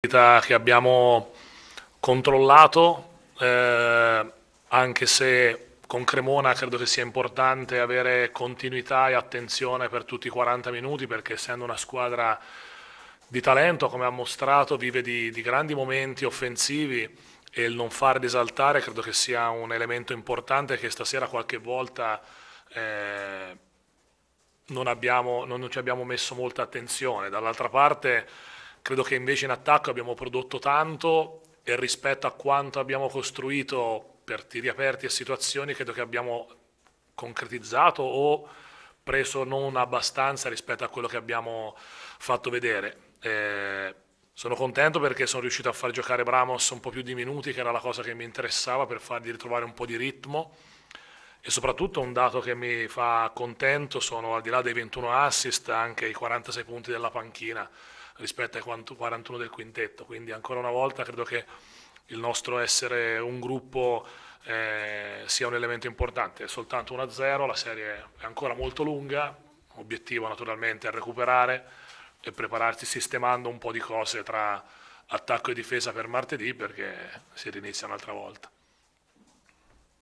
che abbiamo controllato, eh, anche se con Cremona credo che sia importante avere continuità e attenzione per tutti i 40 minuti perché essendo una squadra di talento, come ha mostrato, vive di, di grandi momenti offensivi e il non far risaltare credo che sia un elemento importante che stasera qualche volta eh, non, abbiamo, non ci abbiamo messo molta attenzione. Dall'altra parte Credo che invece in attacco abbiamo prodotto tanto e rispetto a quanto abbiamo costruito per tiri aperti e situazioni, credo che abbiamo concretizzato o preso non abbastanza rispetto a quello che abbiamo fatto vedere. Eh, sono contento perché sono riuscito a far giocare Bramos un po' più di minuti, che era la cosa che mi interessava per fargli ritrovare un po' di ritmo. E soprattutto un dato che mi fa contento sono al di là dei 21 assist anche i 46 punti della panchina rispetto ai 41 del quintetto, quindi ancora una volta credo che il nostro essere un gruppo eh, sia un elemento importante, è soltanto 1-0, la serie è ancora molto lunga, obiettivo naturalmente è recuperare e prepararsi sistemando un po' di cose tra attacco e difesa per martedì perché si rinizia un'altra volta.